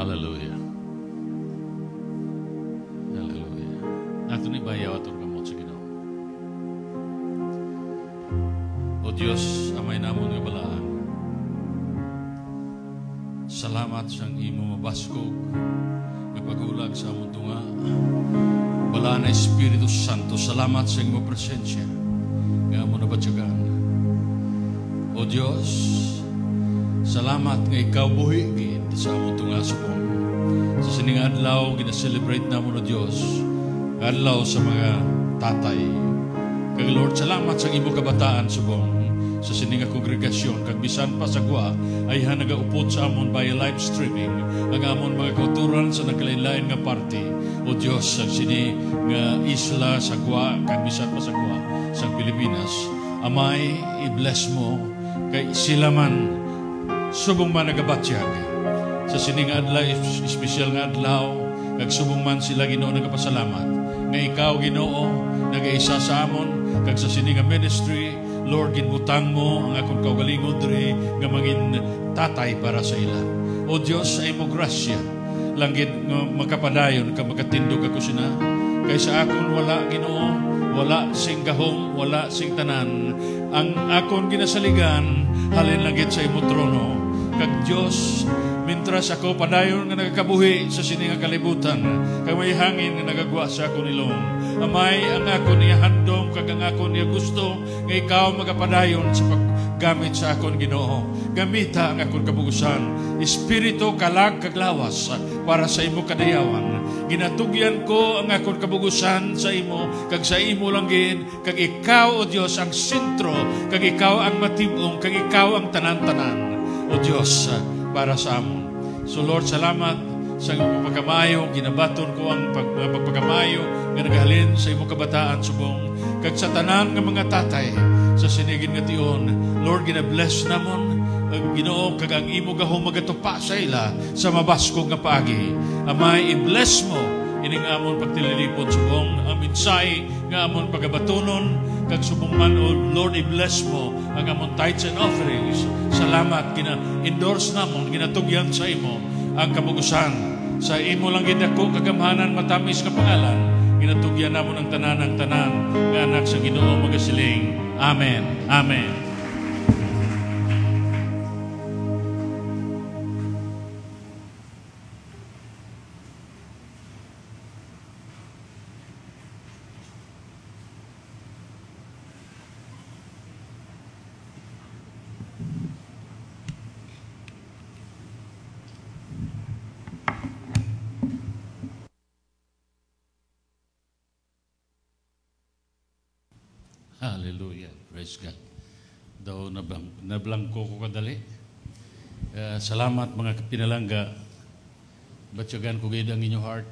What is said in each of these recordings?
Hallelujah. Hallelujah. Atuni baya atur kamotsugino. O Dios, amay namon nga balaan. Salamat sa imo mabaskog nga pagulag sa among tunga. Balaan na Espiritu Santo, salamat sa imo presensya nga amo nabatsugan. O Dios, salamat nga ikaw buhi ti sa among tungaso po. Sa sining adlaw, ginaselebrate na mo no Diyos, adlaw sa mga tatay. Kay Lord, salamat sa imo kabataan subong sa sininga kongregasyon kag bisan pa sa gwa ay hanagaupot sa amon by live streaming ang amon mga kauturan sa nagkalain-lain nga party o Dios sa sini nga isla sa gwa kag bisan pa sa gwa sa Pilipinas amay i-bless mo kay sila man subong man nagabatyag sa sining adlaw, special nga adlaw, kagsubong man sila Ginoo nagapasalamat. Nga ikaw Ginoo nagaisa sa amon kag sa sining ministry, Lord ginbutang mo ang akong kaugalingod diri nga mangin tatay para sa ila. O Dios ay mo grasya langit nga makapadayon ka makatindog ako sina kaysa akon wala Ginoo wala sing gahom wala sing tanan ang akon ginasaligan halin langit sa imo trono kag Dios mintras ako padayon nga nagakabuhi sa sining kalibutan, kay may hangin nga nagagwa sa akong ilong. Amay ang ako niya handom, kag ang ako niya gusto, nga ikaw magapadayon sa paggamit sa akong ginoo. Gamita ang akong kabugusan, espiritu kalag kaglawas para sa imo kadayawan. Ginatugyan ko ang akong kabugusan sa imo, kag sa imo lang gin, kag ikaw o Diyos ang sentro, kag ikaw ang matibong, kag ikaw ang tanan-tanan. O Diyos, para sa amo So Lord, salamat sa imong pagkamayo, ginabaton ko ang pag, pagpagkamayo nga nagahalin sa imong kabataan subong kag sa tanan nga mga tatay sa sinigin nga tion. Lord, ginabless namon ang Ginoo kag ang imo gahom magatupa sa ila sa mabaskog nga paagi. Amay i-bless mo ining amon pagtililipon subong ang minsay nga amon pagabatunon kagsubong man, O Lord, i-bless mo ang among tithes and offerings. Salamat, gina-endorse na mo, ginatugyan sa imo ang kabugusan. Sa imo lang gid ako kagamhanan matamis ka pangalan, ginatugyan na mo ng tanan ang tanan nga anak sa Ginoo magasiling. Amen. Amen. Hallelujah. Praise God. Daw nablang, nablangko ko kadali. Uh, salamat mga pinalangga. Batyagan ko gayod ang inyong heart.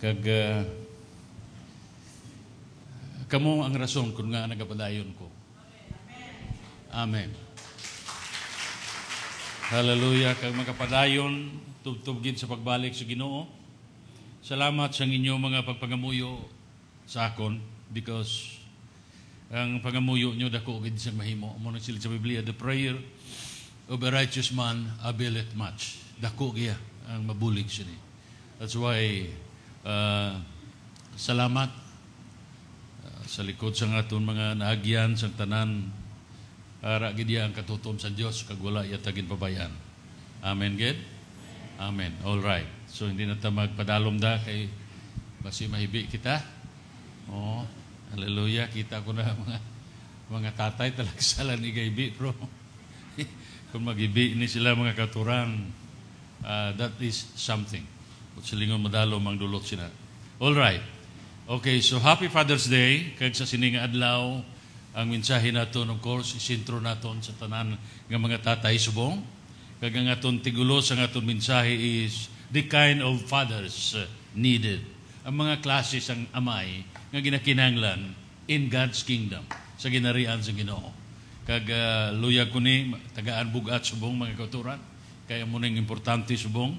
Kag uh, kamo ang rason kung nga nagapadayon ko. Amen. Amen. Hallelujah. Kag makapadayon, tubtubgin sa pagbalik sa Ginoo. Salamat sa inyo mga pagpangamuyo sa akon because ang pangamuyo nyo dako gid sa mahimo mo na sila sa Biblia the prayer of a righteous man availeth much dako giya ang mabulig sini that's why uh, salamat uh, sa likod sa aton mga naagyan sa tanan ara gid ang katutom sa Dios kag wala iya tagin pabayan amen gid amen all right so hindi na ta magpadalom da kay basi mahibi kita oh Hallelujah, kita ko na mga mga tatay talagsalan ni Gaybi, bro. Kung magibi ni sila mga katuran, uh, that is something. At silingon madalo mang dulot sina. All right. Okay, so happy Father's Day kag sa sining adlaw ang mensahe naton of course isintro naton sa tanan nga mga tatay subong. Kag ang aton tigulo sa aton mensahe is the kind of fathers needed ang mga klase sang amay nga ginakinanglan in God's kingdom sa ginarian sa Ginoo. Kag uh, luya ko ni tagaan bugat subong mga kauturan kaya mo ning importante subong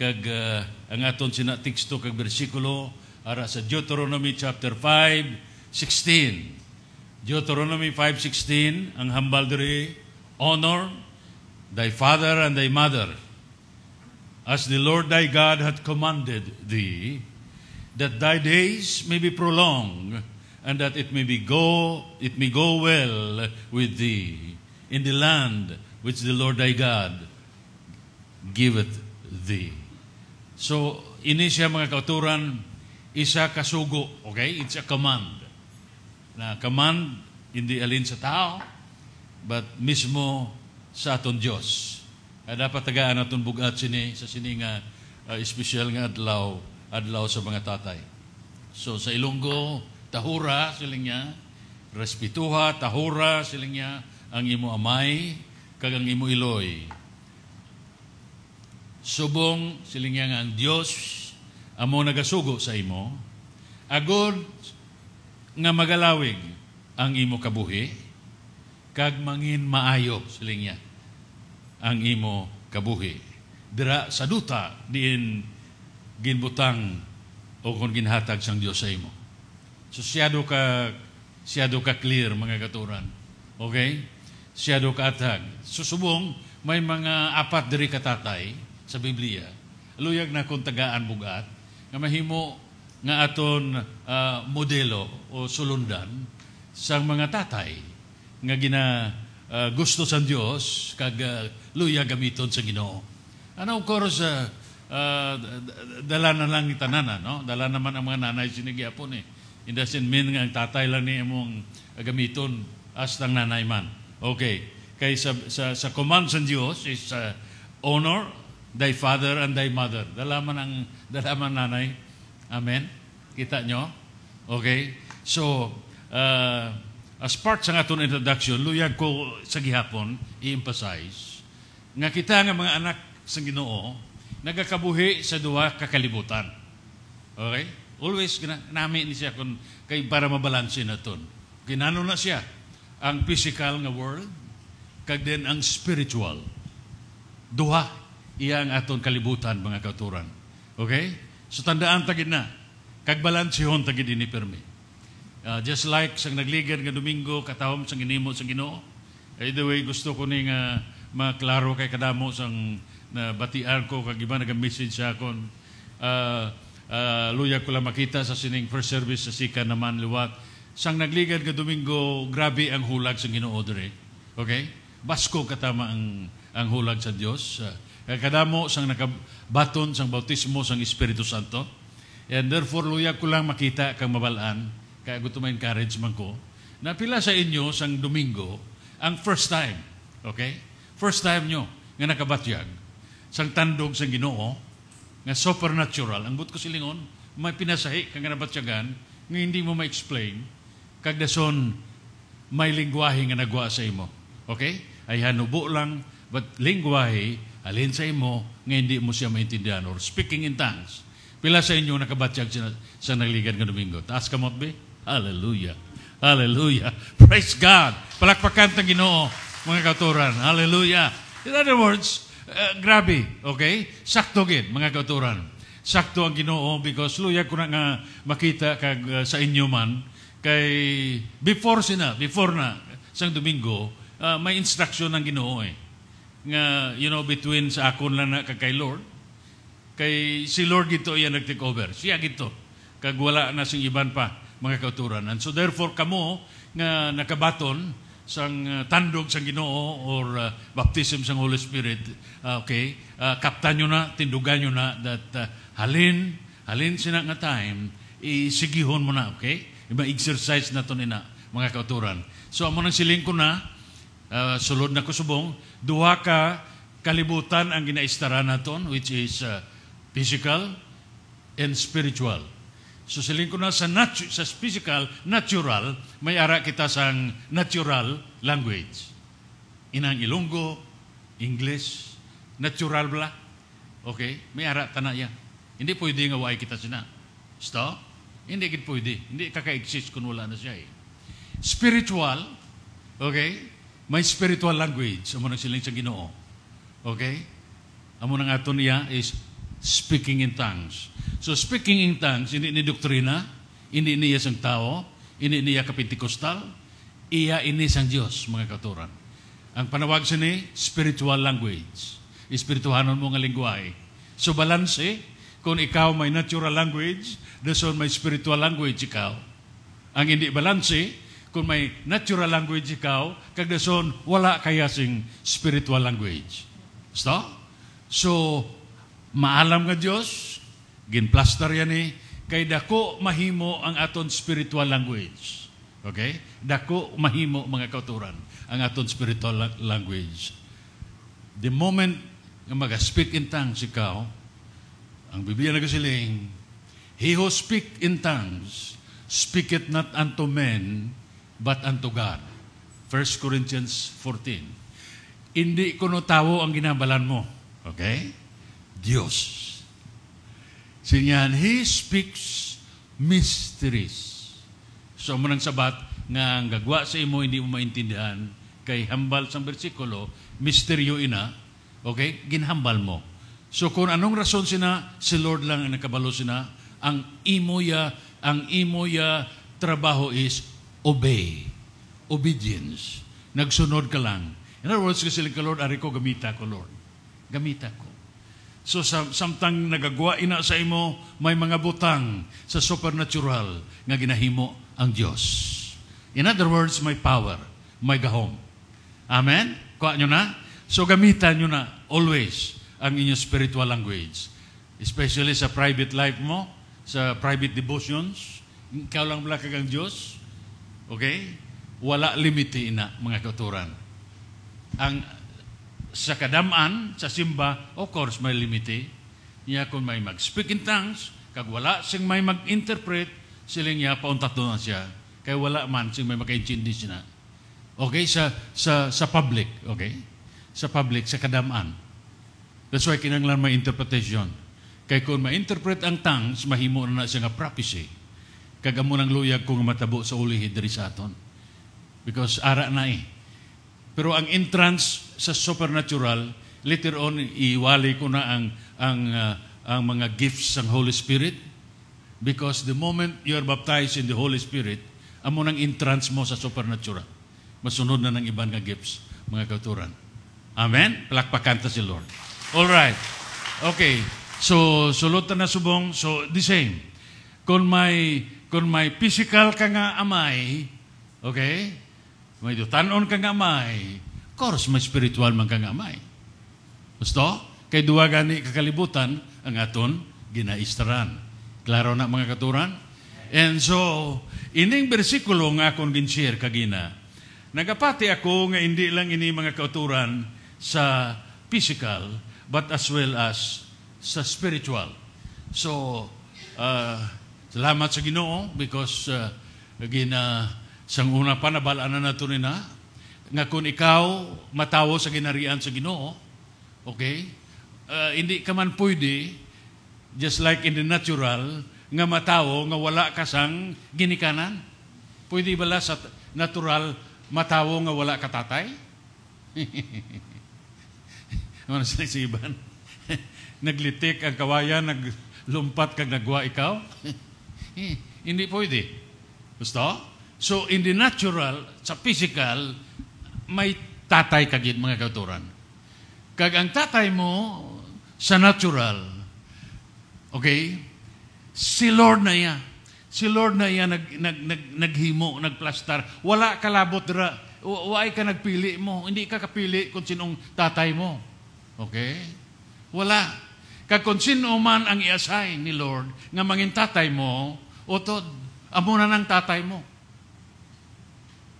kag uh, ang aton sina teksto kag bersikulo ara sa Deuteronomy chapter 5 16. Deuteronomy 5:16 ang hambal diri honor thy father and thy mother as the Lord thy God hath commanded thee that thy days may be prolonged, and that it may be go it may go well with thee in the land which the Lord thy God giveth thee. So, ini siya mga kauturan, isa kasugo, okay? It's a command. Na command, hindi alin sa tao, but mismo sa aton Diyos. Kaya dapat tagaan aton bugat sini, sa sini nga, uh, ah, special nga adlaw, adlaw sa mga tatay. So sa Ilonggo, tahura sila niya, respituha, tahura sila niya, ang imo amay, kag ang imo iloy. Subong sila niya nga ang Dios amo nagasugo sa imo, agod nga magalawig ang imo kabuhi, kag mangin maayo sila niya ang imo kabuhi. Dira sa duta diin ginbutang o kung ginhatag sang Dios sa imo. So siyado ka siyado ka clear mga katuran. Okay? Siyado ka atag. Susubong may mga apat diri katatay sa Biblia. Luyag na kung tagaan bugat nga mahimo nga aton uh, modelo o sulundan sa mga tatay nga gina uh, gusto sa Dios kag uh, luya gamiton sa Ginoo. Ano ko sa uh, dala na lang ni tanana, no? Dala naman ang mga nanay sinigyapon eh. It doesn't mean nga ang tatay lang ni imong gamiton as ng nanay man. Okay. Kay sa, sa, sa command sa Diyos is uh, honor thy father and thy mother. Dala man ang dala man nanay. Amen. Kita nyo? Okay. So, uh, as part sa aton introduction, luya ko sa gihapon i-emphasize nga kita nga mga anak sa Ginoo nagakabuhi sa duha kakalibutan. Okay? Always nami ni siya kun kay para mabalanse na ton. Ginano na siya ang physical nga world kag den ang spiritual. Duha iyang aton kalibutan mga kauturan. Okay? So tandaan tagid na kag balansehon tagid ini permi. Uh, ah, just like sang nagligan nga Domingo katahom sang ginimo sang Ginoo. Either way gusto ko ning uh, maklaro kay kadamo sang na batiar ko kag iba naga-message sa akon uh, uh, luya ko lang makita sa sining first service sa Sika naman liwat sang nagligad ka Domingo grabe ang hulag sa Ginoo dire okay basko katama ang ang hulag sa Dios uh, ah, eh, kadamo sang nakabaton sang bautismo sang Espiritu Santo and therefore luya ko lang makita kang mabalaan kaya gusto ma-encourage man ko na pila sa inyo sang Domingo ang first time okay first time nyo nga nakabatyag sang tandog sa Ginoo nga supernatural. Ang but ko silingon, may pinasahi kang nabatyagan nga hindi mo ma-explain kag dason may lingwahe nga nagwa sa imo. Okay? Ay hanubo lang but lingwahe alin sa imo nga hindi mo siya maintindihan or speaking in tongues. Pila sa inyo nakabatyag sa, sa nagligan nga Domingo. Taas ka mo, Hallelujah. Hallelujah. Praise God. Palakpakan ng Ginoo, mga katuran. Hallelujah. In other words, eh, grabe, okay? Sakto gid, mga kauturan. Sakto ang ginoo because luya ko na nga makita kag uh, sa inyo man kay before sina, before na sang Domingo, uh, may instruction ng ginoo eh. Nga, you know, between sa akon lang na kay Lord, kay si Lord gito iya nag-take over. Siya gito. Kag wala na sing iban pa mga kauturan. And so therefore kamo nga nakabaton sang uh, tandog sang Ginoo or uh, baptism sang Holy Spirit, uh, okay, uh, kaptan nyo na, tindugan nyo na that uh, halin, halin sina nga time, isigihon mo na, okay? Iba exercise na to nina, mga kauturan. So, amo nang siling ko na, uh, sulod na ko subong, duha ka kalibutan ang ginaistara naton, which is uh, physical and spiritual. So ko na sa, natu- sa physical, natural, may ara kita sang natural language. Inang Ilonggo, English, natural bla. Okay? May ara tanaya. Hindi pwede nga waay kita sina. Sto? Hindi kit pwede. Hindi kaka-exist kung wala na siya eh. Spiritual, okay? May spiritual language. Amo nang siling sa ginoo. Okay? Amo nang ato niya is speaking in tongues. So speaking in tongues, hindi ni doktrina, hindi niya sang tao, hindi niya kapentikostal, iya ini sang Diyos, mga katuran. Ang panawag sa ni, spiritual language. Espirituhanon mo nga lingwahe. So balance eh, kung ikaw may natural language, dason may spiritual language ikaw. Ang hindi balance eh, kung may natural language ikaw, kag dason wala kaya sing spiritual language. Stop? So, maalam nga Dios ginplaster yan ni eh, kay dako mahimo ang aton spiritual language. Okay? Dako mahimo mga kauturan ang aton spiritual language. The moment nga mag-speak in tongues ikaw, ang Biblia nagasiling, He who speak in tongues, speak it not unto men, but unto God. 1 Corinthians 14. Hindi kuno no tawo ang ginabalan mo. Okay? Diyos. Sinyan, He speaks mysteries. So, mo ng sabat, nga ang gagwa sa imo, hindi mo maintindihan, kay hambal sa bersikulo, misteryo ina, okay, ginhambal mo. So, kung anong rason sina, si Lord lang ang nakabalo sina, ang imoya, ang imoya trabaho is obey, obedience. Nagsunod ka lang. In other words, kasi ka Lord, ari ko, gamita ko, Lord. Gamita ko. So sa, samtang nagagwa ina sa imo, may mga butang sa supernatural nga ginahimo ang Dios. In other words, may power, may gahom. Amen? Kuha nyo na? So gamitan nyo na always ang inyong spiritual language. Especially sa private life mo, sa private devotions. Ikaw lang malakag ang Diyos. Okay? Wala limiti na mga katuran. Ang sa kadaman, sa simba, of course, may limite. Niya kung may mag-speak in tongues, kag wala sing may mag-interpret, siling niya pauntat doon siya. Kaya wala man sing may makaintindi siya. Okay? Sa, sa, sa public. Okay? Sa public, sa kadaman. That's why kinanglan may interpretation. Kaya kung ma-interpret ang tongues, mahimo na na siya nga prophecy. Kagamo ng luyag kung matabo sa ulihi diri sa aton. Because ara na eh. Pero ang entrance sa supernatural, later on, iwali ko na ang, ang, uh, ang mga gifts ng Holy Spirit. Because the moment you are baptized in the Holy Spirit, amo nang entrance mo sa supernatural. Masunod na ng ibang nga gifts, mga kauturan. Amen? Palakpakanta si Lord. All right. Okay. So, sulutan na subong. So, the same. Kung may, kung may physical ka nga amay, okay, may tanon kang amay. Of course, may spiritual man kang amay. Gusto? Kay duwa gani kakalibutan ang aton ginaistaran. Klaro na mga katuran? And so, ining bersikulo nga akong ginshare kagina, nagapati ako nga hindi lang ini mga katuran sa physical, but as well as sa spiritual. So, uh, salamat sa Ginoo because uh, gina Sang una pa, nabalaan na nato na, nga kung ikaw matawo sa ginarian sa ginoo, okay, uh, hindi ka man pwede, just like in the natural, nga matawo, nga wala ka sang ginikanan. Pwede bala sa natural matawo nga wala ka tatay? ano sa Iban? Naglitik ang kawayan, naglumpat kag nagwa ikaw? hindi pwede. Gusto? Gusto? So in the natural, sa physical, may tatay kagid mga kauturan. Kag ang tatay mo sa natural, okay, si Lord na iya. Si Lord na iya nag, nag, nag, naghimo, nagplastar. Wala kalabot ra. Waay ka nagpili mo. Hindi ka kapili kung sinong tatay mo. Okay? Wala. Kag kung sino man ang i-assign ni Lord nga mangin tatay mo, otod, amo na ng tatay mo.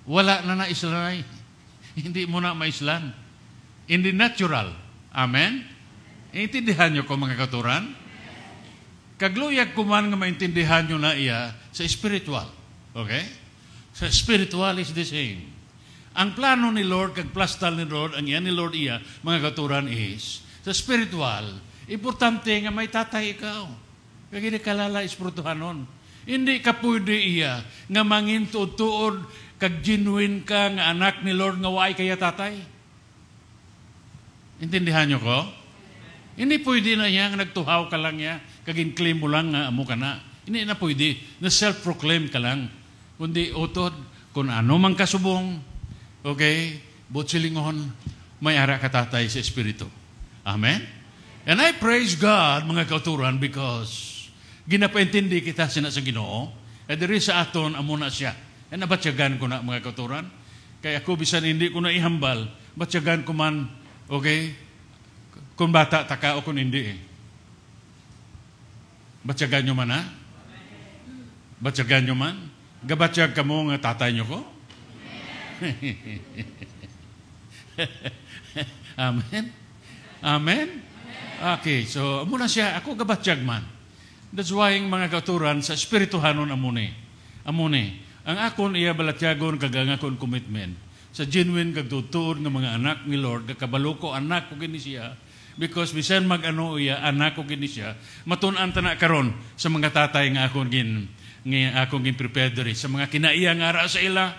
Wala na na-islanay. Hindi mo na maislan. In the natural. Amen? Intindihan nyo ko mga katuran? Kagluyag kuman nga maintindihan nyo na iya sa spiritual. Okay? Sa spiritual is the same. Ang plano ni Lord, kag plastal ni Lord, ang iyan ni Lord iya, mga katuran is, sa spiritual, importante nga may tatay ikaw. Kaya hindi kalala ispirituhanon. Hindi ka pwede iya nga mangin tuod kag genuine ka nga anak ni Lord nga waay kaya tatay. Intindihan nyo ko? Hindi pwede na niya, nagtuhaw ka lang niya, kag-inclaim mo lang nga amo ka na. Hindi na pwede, na self-proclaim ka lang. Kundi utod, kung ano mang kasubong, okay, but butsilingon, may ara ka tatay sa Espiritu. Amen? And I praise God, mga kauturan, because ginapaintindi kita sina sa ginoo, at diri sa aton, amo na siya eh, nabatyagan ko na mga katuran. Kaya ako bisan hindi ko na ihambal, batyagan ko man, okay? Kung bata taka o kung hindi eh. Batyagan nyo man ha? Batyagan nyo man? Gabatyag ka mo nga tatay nyo ko? Amen? Amen? Okay, so muna siya, ako gabatyag man. That's why mga katuran sa espirituhanon amune. Amune. Ang akon iya balatyagon kag ang akon commitment sa genuine kag tutuon nga mga anak ni Lord kag kabalo ko anak ko gini siya because bisan magano iya anak ko gini siya matun-an ta karon sa mga tatay nga akon gin nga akon gin prepare diri sa mga kinaiya nga ara sa ila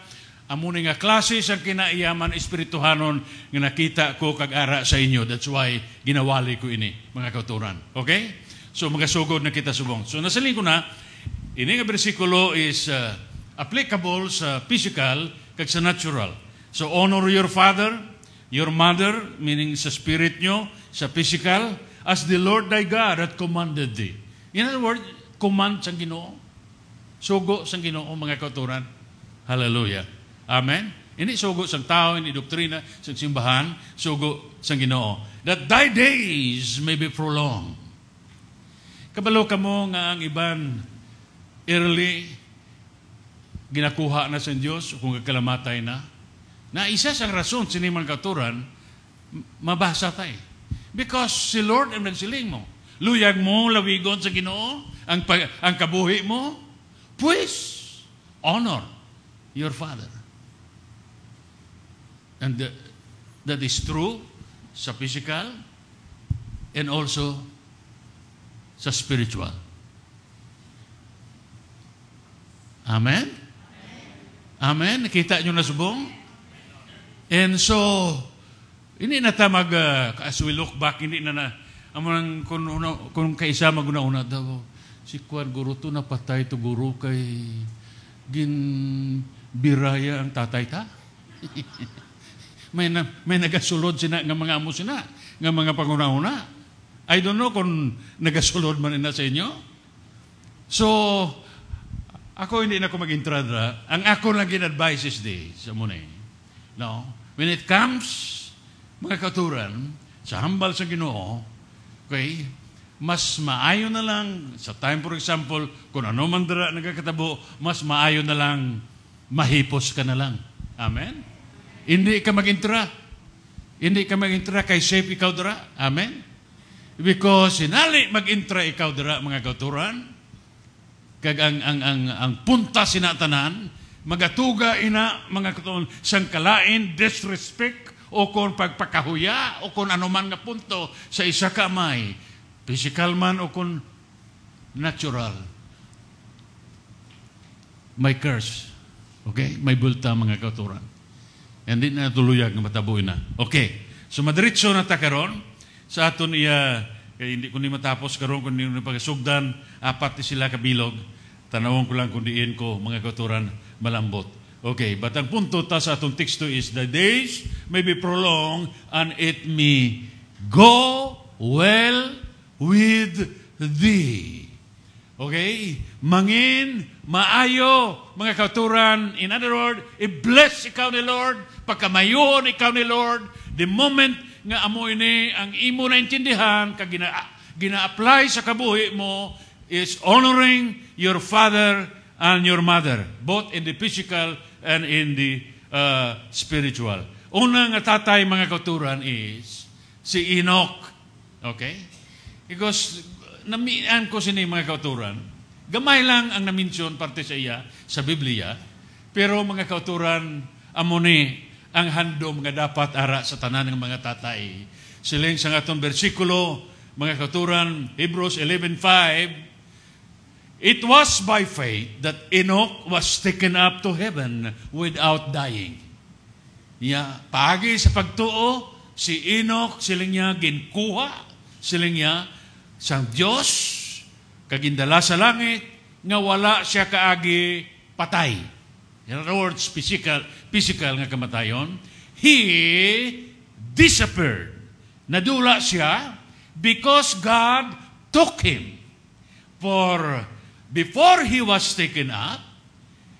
amo nga klase sa kinaiyaman espirituhanon nga nakita ko kag ara sa inyo that's why ginawali ko ini mga kauturan okay so mga sugod na kita subong so nasaling ko na ini nga bersikulo is uh, applicable sa physical kag sa natural. So honor your father, your mother, meaning sa spirit nyo, sa physical, as the Lord thy God hath commanded thee. In other words, command sa Ginoo. Sugo sa Ginoo, mga kauturan. Hallelujah. Amen? Ini sugo sa tao, ini doktrina, sa simbahan, sugo sa Ginoo. That thy days may be prolonged. Kabalo ka mo nga ang iban early ginakuha na sa Diyos kung kalamatay na. Na isa sa rason sinimang katuran, mabasa tayo. Eh. Because si Lord ang nagsiling mo. Luyag mo, lawigon sa ginoo, ang, pag, ang kabuhi mo. Pues, honor your father. And the, that is true sa physical and also sa spiritual. Amen? Amen? Nakita nyo na subong? And so, hindi na ta mag, uh, as we look back, hindi na na, amang kung, una, kung kaisa maguna-una daw, si Kwan Guru to napatay to Guru kay ginbiraya ang tatay ta. may, na, may nagasulod sina ng mga amo sina, ng mga panguna-una. I don't know kung nagasulod man na sa inyo. So, ako hindi na ako mag-intradra. Ang ako lang gin-advise is this, muna eh. No? When it comes, mga katuran, sa hambal sa ginoo, okay, mas maayo na lang, sa time for example, kung ano man dara nagkakatabo, mas maayo na lang, mahipos ka na lang. Amen? Hindi ka mag-intra. Hindi ka mag-intra kay safe ikaw dara. Amen? Because sinali mag-intra ikaw dara, mga katuran, kag ang ang ang, ang punta sinatanan magatuga ina mga katon sang kalain disrespect o kon pagpakahuya o kon anuman nga punto sa isa ka may physical man o kon natural may curse okay may bulta mga katuran and din na tuluyag nga mataboy na okay so madiretso na ta karon sa aton iya kay hindi ko ni matapos karon kun ni pagsugdan apat sila kabilog Tanawon ko lang kung diin ko mga katuran malambot. Okay, but ang punto ta sa atong teksto is, the days may be prolonged and it may go well with thee. Okay? Mangin, maayo, mga kauturan. In other words, i-bless ikaw ni Lord, pagkamayuhon ikaw ni Lord, the moment nga amo ini, ang imo na intindihan, kag gina, gina-apply sa kabuhi mo, is honoring your father and your mother, both in the physical and in the uh, spiritual. Unang tatay, mga katuran, is si Enoch. Okay? Because, namian ko sini mga kauturan, gamay lang ang naminsyon parte sa iya sa Biblia, pero mga kauturan, amuni ang handom nga dapat ara sa tanan ng mga tatay. Siling sa atong bersikulo, mga kauturan, Hebrews 11.5, It was by faith that Enoch was taken up to heaven without dying. Ya, pagi sa pagtuo, si Enoch sila niya ginkuha, sila niya sang Dios kagindala sa langit nga wala siya kaagi patay. In other words, physical, physical nga kamatayon. He disappeared. Nadula siya because God took him for Before he was taken up,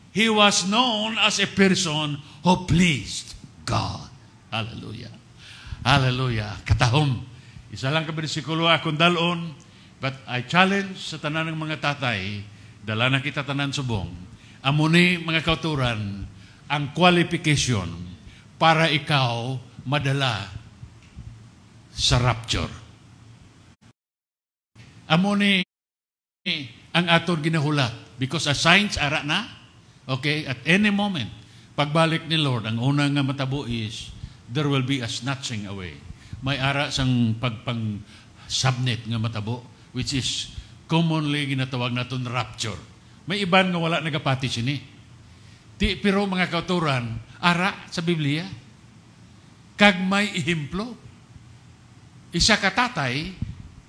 he was known as a person who pleased God. Hallelujah. Hallelujah. Katahom. Isa lang kabersikulo akong ah, dalon, but I challenge sa tanan ng mga tatay, dala na kita tanan subong, amuni mga kauturan, ang qualification para ikaw madala sa rapture. Amuni ang ator ginahula. Because a signs ara na, okay, at any moment, pagbalik ni Lord, ang unang nga matabo is, there will be a snatching away. May ara sang pagpang subnet nga matabo, which is commonly ginatawag naton rapture. May iban nga wala nagapati sini. Ti, pero mga kauturan, ara sa Biblia, kag may ihimplo. Isa katatay,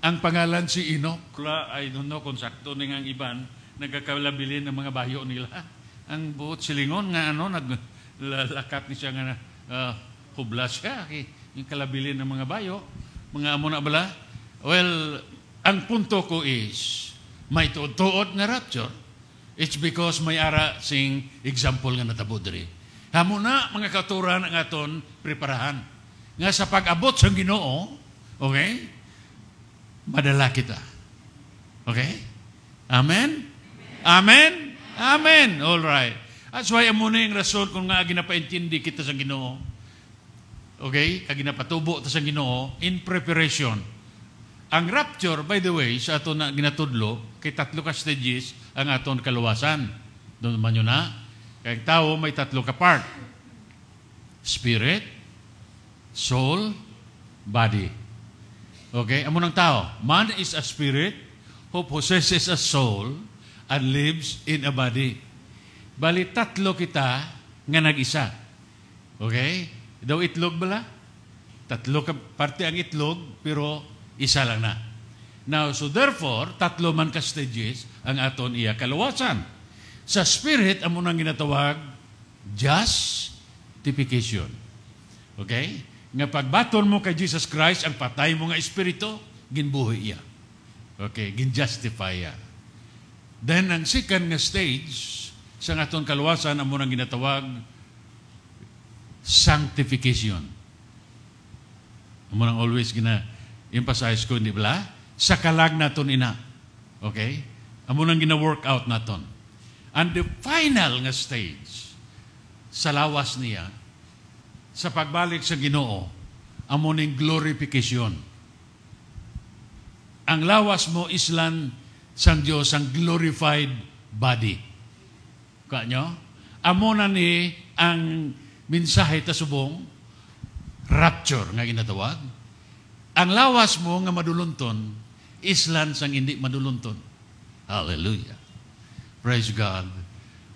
ang pangalan si Enoch. Kula, I don't know kung sakto ni ang iban, nagkakalabili ng mga bayo nila. Ang buot silingon nga ano, naglalakat ni siya nga uh, hubla siya. Eh, yung kalabili ng mga bayo. Mga amo na bala. Well, ang punto ko is, may tuod-tuod nga rapture. It's because may ara sing example nga natabo diri. Hamo na mga katuran ang aton preparahan. Nga sa pag-abot sa Ginoo, okay? madala kita. Okay? Amen? Amen? Amen. All right. That's why amo na yung rason kung nga ginapaintindi kita sa Ginoo. Okay? Kaginapatubo ta sa Ginoo in preparation. Ang rapture, by the way, sa ato na ginatudlo, kay tatlo ka stages ang aton kaluwasan. Doon naman yun na. Kaya tao may tatlo ka part. Spirit, soul, body. Okay? Amo nang tao. Man is a spirit who possesses a soul and lives in a body. Bali, tatlo kita nga nag-isa. Okay? Daw itlog bala? Tatlo ka, parte ang itlog, pero isa lang na. Now, so therefore, tatlo man ka stages ang aton iya kaluwasan. Sa spirit, amo nang ginatawag justification. Okay? Nga pagbaton mo kay Jesus Christ, ang patay mo nga espiritu, ginbuhi iya. Okay, ginjustify iya. Then, ang second nga stage sa aton kaluwasan, amo nang ginatawag, sanctification. amo nang always gina-emphasize ko, di ba? Sa kalag naton ina. Okay? amo nang gina-workout naton. And the final nga stage, sa lawas niya, sa pagbalik sa Ginoo amo ning glorification. Ang lawas mo islan sang Dios ang glorified body. Kanyo? Amo na ni ang mensahe ta subong rapture nga ginatawag. Ang lawas mo nga madulunton islan sang hindi madulunton. Hallelujah. Praise God.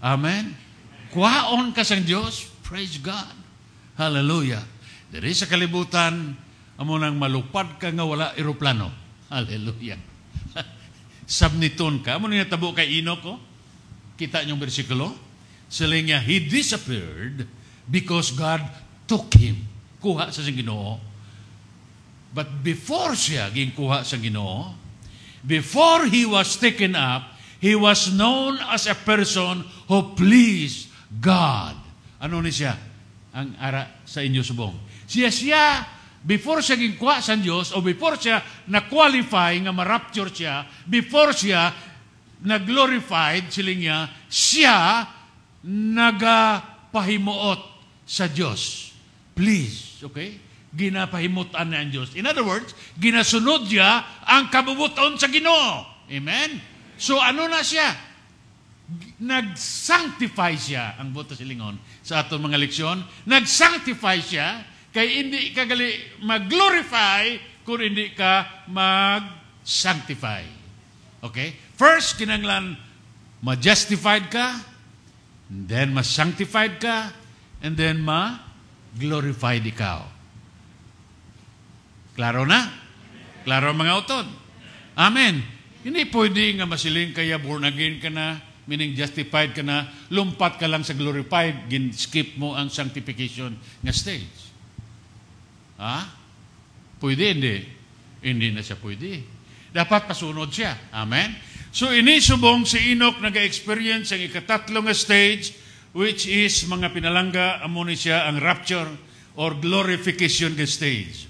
Amen. Kwaon ka sang Dios. Praise God. Hallelujah. Diri sa kalibutan, amo nang malupad ka nga wala eroplano. Hallelujah. Subniton ka. Amo niya tabo kay ino ko. Oh. Kita niyong bersikulo? Sila he disappeared because God took him. Kuha sa sing Ginoo. But before siya ginkuha sa Ginoo, before he was taken up, he was known as a person who pleased God. Ano ni siya? ang ara sa inyo subong. Siya siya, before siya gingkuha sa Dios o before siya na-qualify nga ma-rapture siya, before siya na-glorified siling niya, siya nagapahimuot sa Dios. Please, okay? Ginapahimutan na ang Dios. In other words, ginasunod niya ang kabubuton sa Ginoo. Amen? So ano na siya? nag-sanctify siya, ang buto silingon, sa atong mga leksyon, nag-sanctify siya, kay hindi ka gali mag-glorify kung hindi ka mag-sanctify. Okay? First, kinanglan ma-justified ka, then ma-sanctified ka, and then ma-glorified ikaw. Klaro na? Klaro mga uton? Amen. Hindi pwede nga masiling kaya born again ka na, meaning justified ka na, lumpat ka lang sa glorified, gin-skip mo ang sanctification nga stage. Ha? Pwede, hindi. Hindi na siya pwede. Dapat pasunod siya. Amen? So, inisubong si Enoch nag-experience ang ikatatlong stage, which is mga pinalangga, amo ni siya ang rapture or glorification nga stage.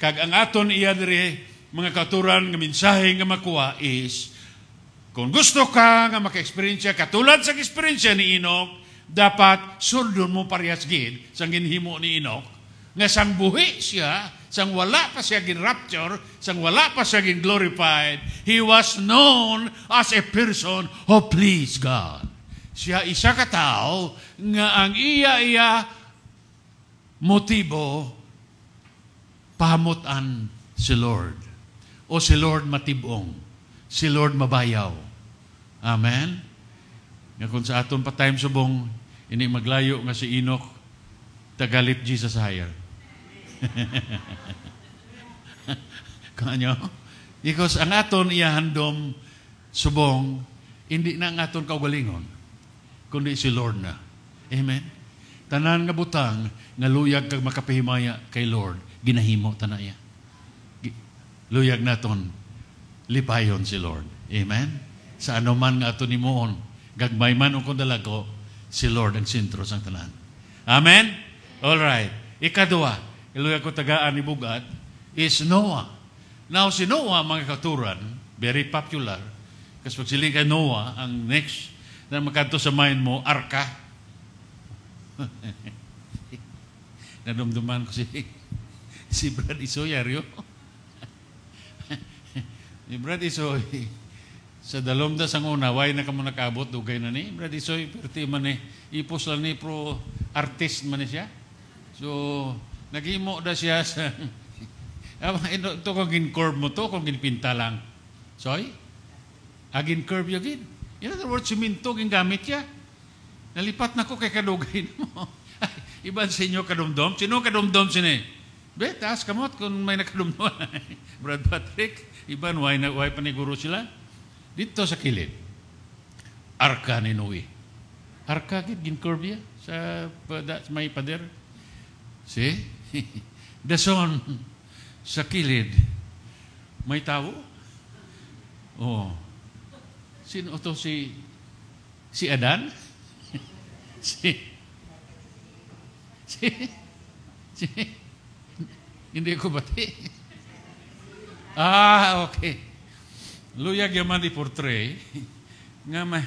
Kag ang aton iya diri mga katuran nga mensahe nga makuha is kung gusto ka nga maka-experience katulad sa experience ni Enoch, dapat sundon mo parehas gid sang ginhimo ni Enoch nga sang buhi siya sang wala pa siya gin rapture sang wala pa siya gin glorified he was known as a person who please God siya isa ka tao nga ang iya iya motibo pahamutan si Lord o si Lord matibong si Lord mabayaw Amen? Nga kung sa aton pa time subong, ini maglayo nga si Enoch, tagalit Jesus higher. Kanyo? Because ang aton iyahandom subong, hindi na ang aton kaugalingon, kundi si Lord na. Amen? Tanan nga butang, nga luyag kag makapahimaya kay Lord, ginahimo tanaya. Luyag naton, lipayon si Lord. Amen? sa anuman nga ato ni Moon. Gagmay man o dalago, si Lord ang sentro sa tanan. Amen? All right. Ikadua, iluya ko tagaan ni Bugat, is Noah. Now, si Noah, mga katuran, very popular. Kasi pag siling kay Noah, ang next na makanto sa mind mo, Arka. Nadumduman ko si, si Brad Isoyaryo. si Brad Isoy, Sa dalomda sang una, why na kamo nakaabot dugay na ni Brad Isoy perti man ni ipos lang ni pro artist man ni siya. So nagimo da siya sa ito kung gin-curve mo to, kung ginpinta lang. Soy, Agin ah, curve yung gin. In other words, suminto gamit niya. Nalipat na ko kay kadugay mo. Iban sa inyo kadumdom. Sino kadumdom sini? Bet, taas kamot kung may nakadumdom. Brad Patrick, iban, why, na, why paniguro sila? Dito sa kilid, arka ni Noe. Arka kit ah, sa, sa pada, may pader. See? Dason sa kilid, may tao. Oh. Sino to si si Adan? si si si hindi ko bati. ah, okay. lu ya di portray nga may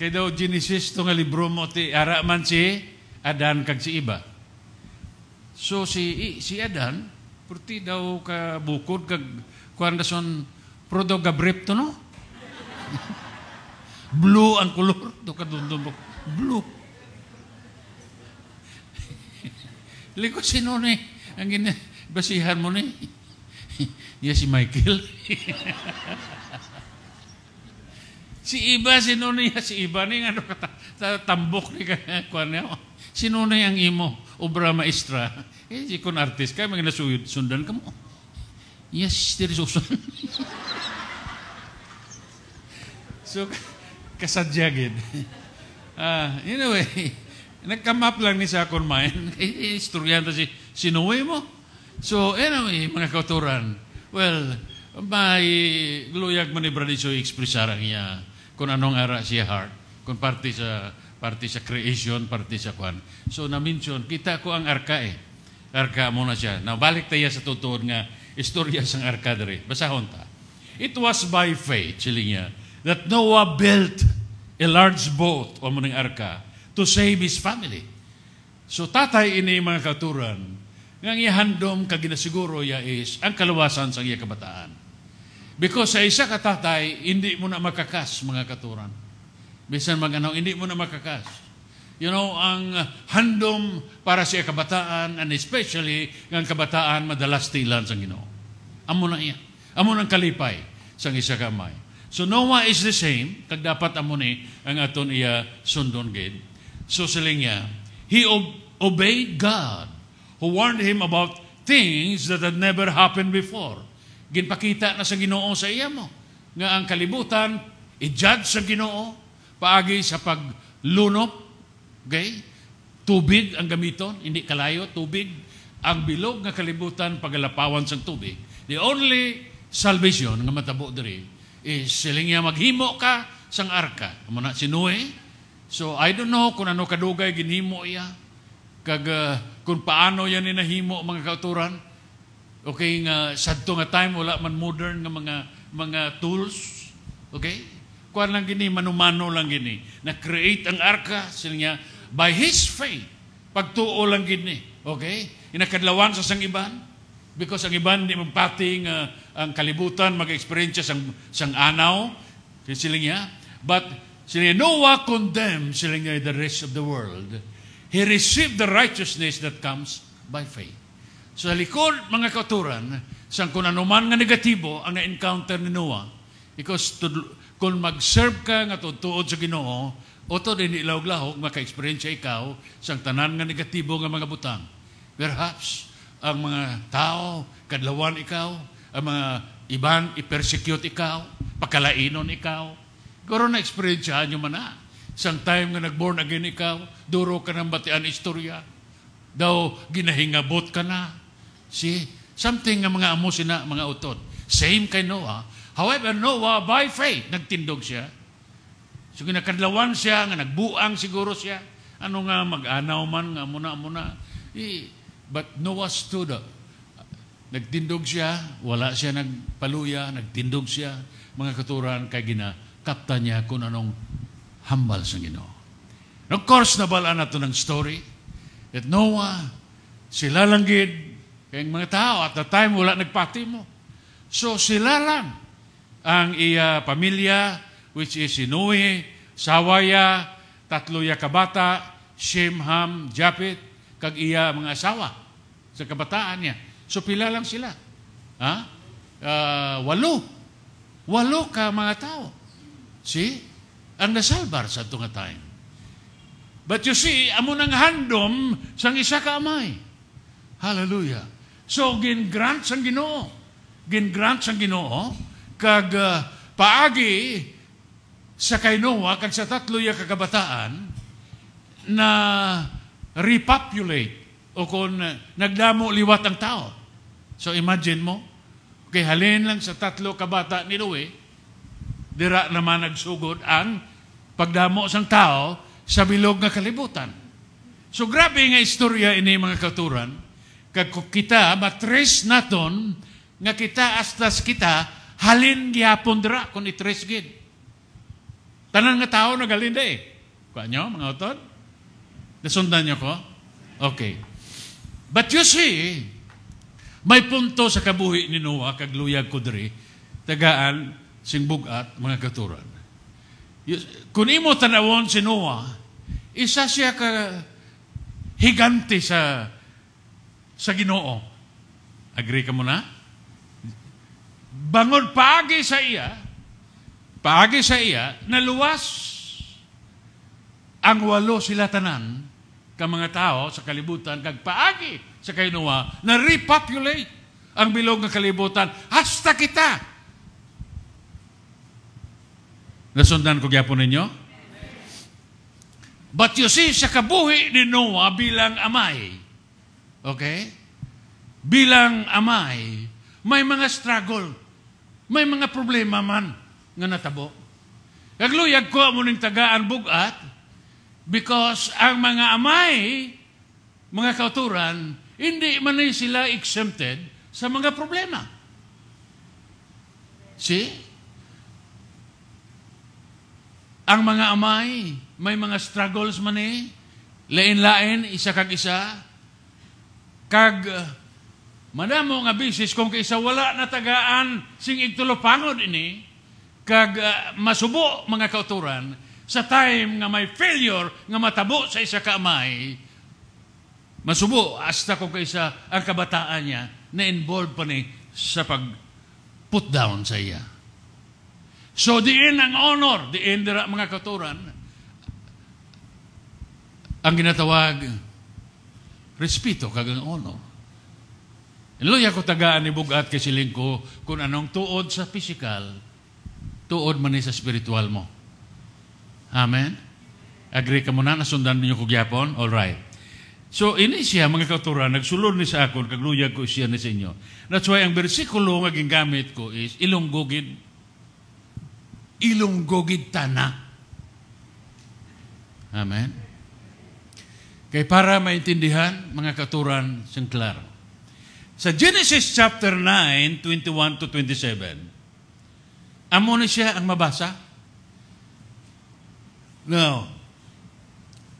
kay daw Genesis to nga libro mo ti ara man si Adan kag si Iba. So si si Adan perti daw ka bukod kag kuandason prodo gabrip to no. Blue ang kulor do kadundon Blue. Liko sino ni ang ini basihan mo ni? Niya si Michael. si Iba, sino niya si Iba? Ni ano tambok ni kanya. Sino na ang imo? Obra maestra. Eh, si kon artist kay mga nasuyod, sundan ka Yes, there is so, kasadya gid. Ah, anyway, nagkamap lang ni sa akong main eh, eh, Istoryan ta si, sino mo? So anyway, mga kauturan, well, may luyag man ni Bradiso ekspresara niya kung anong ara siya heart, kung parte sa parte sa creation, parte sa kwan. So na-mention, kita ko ang arka eh. Arka mo siya. Now, balik tayo sa totoo nga istorya sa arka dere. Basahon ta. It was by faith, sila niya, that Noah built a large boat o munang arka to save his family. So tatay ini mga katuran, nga ihandom kag ginasiguro ya is ang kaluwasan sa iya kabataan. Because sa isa ka tatay, hindi mo na makakas mga katuran. Bisan magano hindi mo na makakas. You know, ang handom para sa kabataan and especially ang kabataan madalas tilan sa Ginoo. Amo na iya. Amo na kalipay sa isa kamay. So Noah is the same kag dapat amo ni ang aton iya sundon gid. So siling niya, he ob- obeyed God who warned him about things that had never happened before. Ginpakita na sa ginoo sa iya mo nga ang kalibutan i-judge sa ginoo paagi sa paglunop okay? tubig ang gamiton hindi kalayo tubig ang bilog nga kalibutan pagalapawan sa tubig the only salvation nga matabo diri is siling niya maghimo ka sang arka amo na si Noe so I don't know kung ano kadugay ginhimo iya kag uh, kung paano yan inahimo mga kauturan okay nga sadto nga time wala man modern nga mga mga tools okay kuan lang gini manumano lang gini na create ang arka sila niya by his faith pagtuo lang gini okay inakadlawan sa sang iban because ang iban di magpating uh, ang kalibutan mag-experience sang sang anaw sila niya but sila niya Noah condemned sila niya the rest of the world he received the righteousness that comes by faith. So, sa likod, mga katuran, sang kung anuman nga negatibo ang na-encounter ni Noah, because to, kung mag-serve ka nga tuod sa ginoo, o to din ilawglahok, maka-experience ikaw sang tanan nga negatibo nga mga butang. Perhaps, ang mga tao, kadlawan ikaw, ang mga iban, i-persecute ikaw, pakalainon ikaw. Karoon na-experience yung mana. Sang time nga nagborn again ikaw, duro ka ng batian istorya. Daw, ginahingabot ka na. See, something nga mga amo sina, mga utot. Same kay Noah. However, Noah, by faith, nagtindog siya. So, ginakadlawan siya, nga nagbuang siguro siya. Ano nga, mag-anaw man, nga muna, muna. Eh, but Noah stood up. Nagtindog siya, wala siya nagpaluya, nagtindog siya. Mga katuran, kay gina, kapta niya kung anong hambal sa Ginoo. Of course, nabalaan na ito ng story that Noah, sila lang gid, kayong mga tao, at the time wala nagpati mo. So sila lang ang iya pamilya, which is si Noe, Sawaya, tatlo ya kabata, Shem, Ham, Japet, kag iya mga asawa sa kabataan niya. So pila lang sila. Ha? Uh, walo. Walo ka mga tao. See? ang nasalbar sa tunga time. But you see, amo nang handom sang isa ka amay. Hallelujah. So, gin-grant sang ginoo. Gin-grant sang ginoo. Kag uh, paagi sa kay Noah, kag sa tatlo ya kagabataan, na repopulate o kung nagdamo liwat ang tao. So imagine mo, okay, halin lang sa tatlo kabata ni Noe, dira naman nagsugod ang pagdamo sang tao sa bilog nga kalibutan. So grabe nga istorya ini mga katuran, kag kita matres naton nga kita astas kita halin gyapon dira kon itres gid. Tanan nga tao nagalin eh. Kuha nyo, mga utod? Nasundan nyo ko? Okay. But you see, may punto sa kabuhi ni Noah, kagluyag ko diri, tagaan, singbugat mga katuran. Kung imo tanawon si Noah, isa siya ka higante sa sa Ginoo. Agree ka mo na? Bangon pagi sa iya, pagi sa iya, naluwas ang walo sila tanan ka mga tao sa kalibutan kag paagi sa kay Noah na repopulate ang bilog nga kalibutan hasta kita Nasundan ko gyapon ninyo? But you see, sa kabuhi ni Noah bilang amay, okay? Bilang amay, may mga struggle, may mga problema man nga natabo. Kagluyag ko mo ning tagaan bugat because ang mga amay, mga kauturan, hindi man sila exempted sa mga problema. See? Ang mga amay, may mga struggles man eh. Lain-lain, isa kag isa. Kag, eh, madamo nga bisis kung kaisa wala na natagaan sing igtulopangod ini, kag uh, masubo mga kauturan, sa time nga may failure nga matabo sa isa ka amay, masubo hasta kung kaisa ang kabataan niya na involved pa ni sa pag put down sa iya. So diin ang honor, diin dira mga katuran, ang ginatawag respeto kagang honor. Iluya ko tagaan ni Bugat kay siling ko kung anong tuod sa physical, tuod man sa spiritual mo. Amen? Agree ka muna, nasundan niyo ko gyapon? All right. So ini siya mga katuran nagsulod ni sa akon kagluya ko siya ni sa inyo. That's why ang bersikulo nga gingamit ko is ilong gugid ilunggogid tana. Amen. Kay para maintindihan, mga katuran, singklar. Sa Genesis chapter 9, 21 to 27, amo ni siya ang mabasa? Now,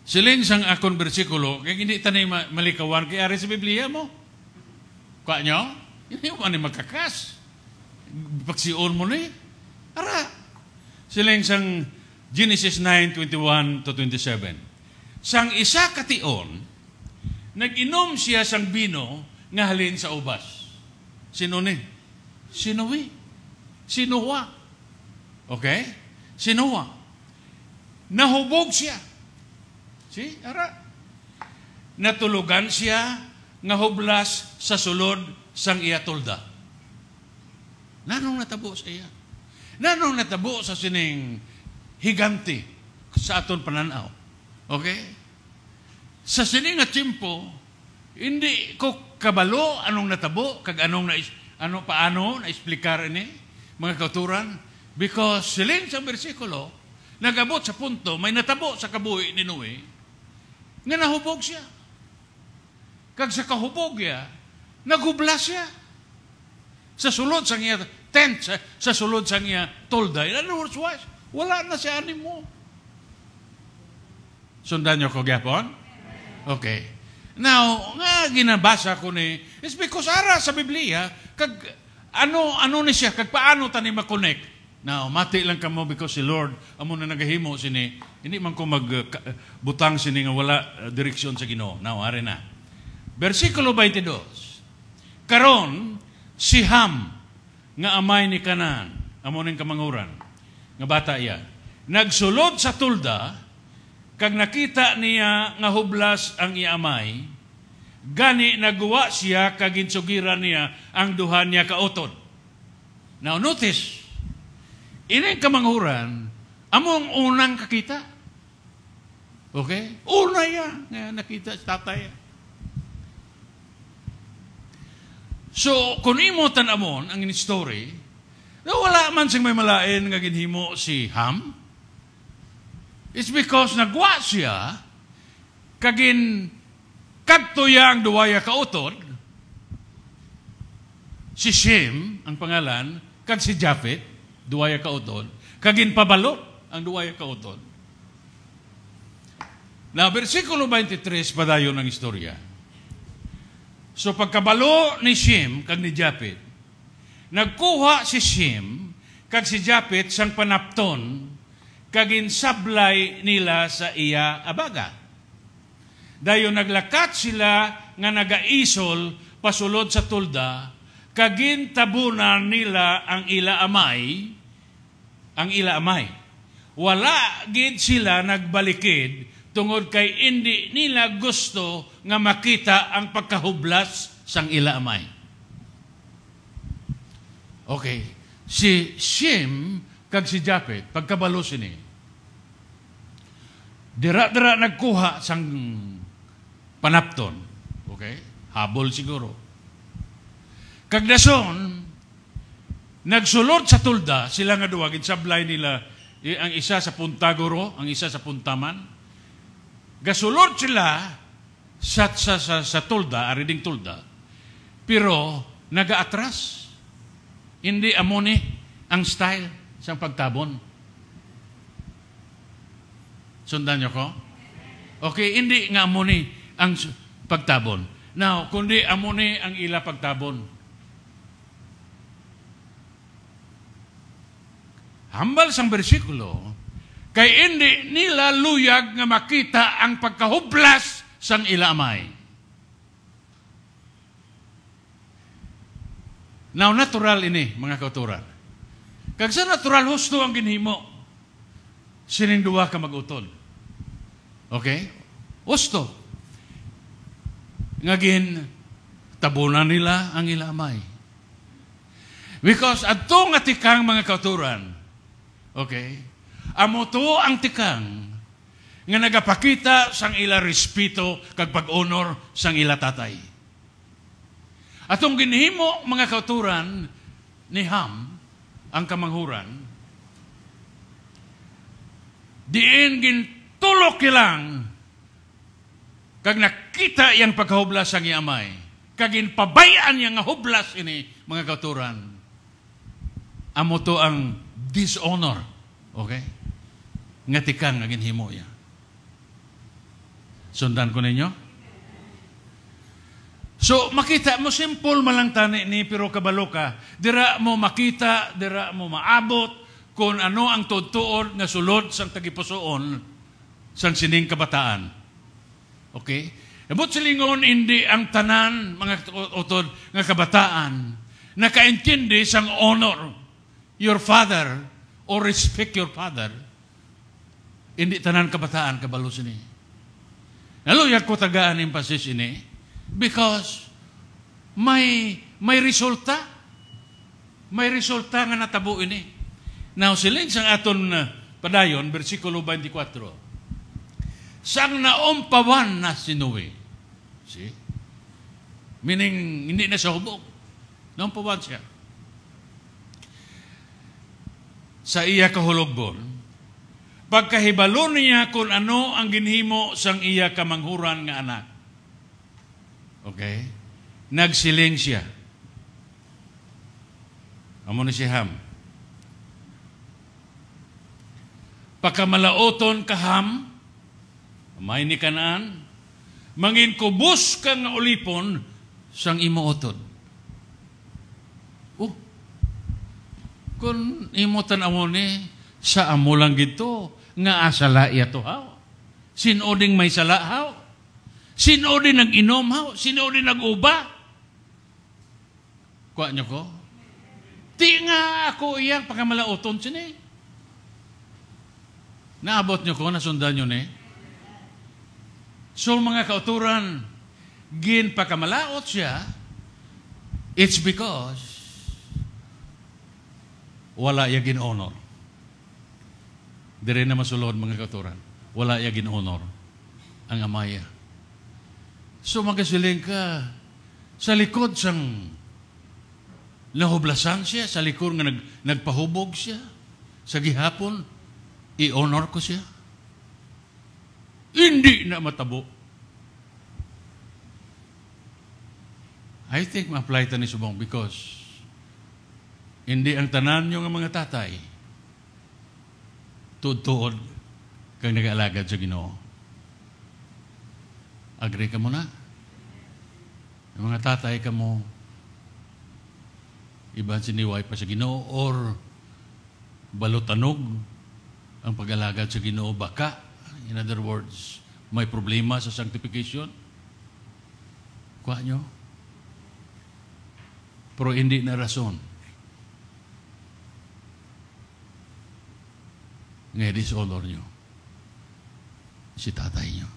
Siling sang akon bersikulo, kaya hindi tanay malikawan, kaya ari sa Biblia mo. Kwa nyo? Hindi mo ni magkakas. Pagsiyon mo ni. Ara, sila yung sang Genesis 9:21 to 27. Sang isa kation, naginom siya sang bino nga halin sa ubas. Sino ni? Sinuwi. Sinuwa. Okay? Sinuwa. Nahubog siya. Si? Ara. Natulugan siya nga hublas sa sulod sang iya tolda. Nanong natabo sa iya? Nanong natabo sa sining higanti sa aton pananaw. Okay? Sa sining nga timpo, hindi ko kabalo anong natabo kag anong na ano paano na explicar ini mga kauturan because silin sa bersikulo nagabot sa punto may natabo sa kabuhi ni Noe nga nahubog siya kag sa kahubog niya nagubla siya sa sulod sa niya tent sa, sa sulod sa niya tolda. In other words, was, wala na si ani mo. Sundan niyo ko gapon? Okay. Now, nga ginabasa ko ni, is because ara sa Biblia, kag, ano, ano ni siya, kag paano tani makonek? Now, mati lang kamo because si Lord, amo na nagahimo sini, hindi man ko magbutang uh, sini nga wala uh, direksyon sa Ginoo. Now, are na. Versikulo 22. Karon si Ham nga amay ni kanan, amo ning kamanguran, nga bata iya. Nagsulod sa tulda, kag nakita niya nga hublas ang iamay, gani naguwa siya kag insugiran niya ang duha niya kaoton. Now notice, ining kamanguran, among unang kakita. Okay? Una yan, nga nakita sa tatay. So, kung imo tanamon ang in story, na wala man siyang may malain nga ginhimo si Ham, it's because nagwa siya kagin kagtuyang duwaya kautod, si Shem, ang pangalan, kag si Japhet, duwaya kautod, kagin pabalot ang duwaya kautod. Na bersikulo 23 padayon ang istorya. So pagkabalo ni Shem kag ni Japet, nagkuha si Shem kag si Japet sang panapton kag insablay nila sa iya abaga. Dayon naglakat sila nga nagaisol pasulod sa tulda kagin tabunan nila ang ila amay ang ila amay. Wala gid sila nagbalikid tungod kay hindi nila gusto nga makita ang pagkahublas sang ila amay. Okay. Si Shem kag si Japet, pagkabalo sini. Dira-dira nagkuha sang panapton. Okay? Habol siguro. Kagdason, nagsulod sa tulda, sila nga duwagin, sablay nila, eh, ang isa sa Puntagoro, ang isa sa Puntaman, Gasulod sila sa, sa, sa, sa tulda, ariding tulda, pero nagaatras. Hindi amoni ang style sa pagtabon. Sundan niyo ko? Okay, hindi nga amoni ang pagtabon. Now, kundi amoni ang ila pagtabon. Hambal sang bersikulo, Kay hindi nila luyag nga makita ang pagkahublas sang ilamay. Now, natural ini, mga kauturan. Kag sa natural, husto ang ginhimo. Sininduwa ka mag-utol. Okay? Husto. Ngagin, tabunan nila ang ilamay. Because, adto nga mga kauturan, okay, Amuto ang tikang nga nagapakita sang ila respeto kag pag-honor sang ila tatay. Atong ginhimo mga kauturan ni Ham ang kamanghuran diin gintulok kilang kag nakita yang pagkahublas ang iamay kag inpabayan yang hublas ini mga kauturan amo to ang dishonor okay nga tikang nga ginhimo iya. Sundan ko ninyo. So makita mo simple malang tani ni pero kabalo ka, dira mo makita, dira mo maabot kung ano ang totoo nga sulod sang tagipusoon sang sining kabataan. Okay? Ebot silingon indi ang tanan mga utod nga kabataan nakaintindi sang honor your father or respect your father hindi tanan kabataan kabalos ini. Naluya ko tagaan emphasis ini because may may resulta. May resulta nga natabo ini. Now, siling sang aton uh, padayon, bersikulo 24. Sang naompawan na si Noe. See? Meaning, hindi na siya hubog. Naompawan siya. Sa iya kahulugbon, pagkahibalo niya kung ano ang ginhimo sang iya kamanghuran nga anak. Okay? Nagsiling siya. Amo na si Ham. Pakamalaoton ka Ham, may ni kanaan, manginkubos ka nga ulipon sang imuoton. Oh, kung imo tanawon ni, sa amulang gito nga asala iya to haw. Sinoding may sala haw. Sinoding nag-inom haw. Sinoding nag-uba. Kuha niyo ko? Di nga ako iyang pagkamalaoton sini. Naabot niyo ko, nasundan niyo ni. So mga kauturan, gin pagkamalaot siya, it's because wala yagin honor Dire na masulod mga katuran. Wala iya ginhonor ang amaya. So magasiling ka sa likod sang nahublasan siya, sa likod nga nag, nagpahubog siya, sa gihapon, i-honor ko siya. Hindi na matabo. I think ma-apply ni Subong because hindi ang tanan nyo nga mga tatay tutuod kang nag-alagad sa Ginoo. Agree ka muna? na? Yung mga tatay ka mo, iba siniway pa sa Ginoo or balutanog ang pag-alagad sa Ginoo baka. In other words, may problema sa sanctification. Kuha nyo? Pero hindi na rason Ngayon, isolor nyo. Si tatay nyo.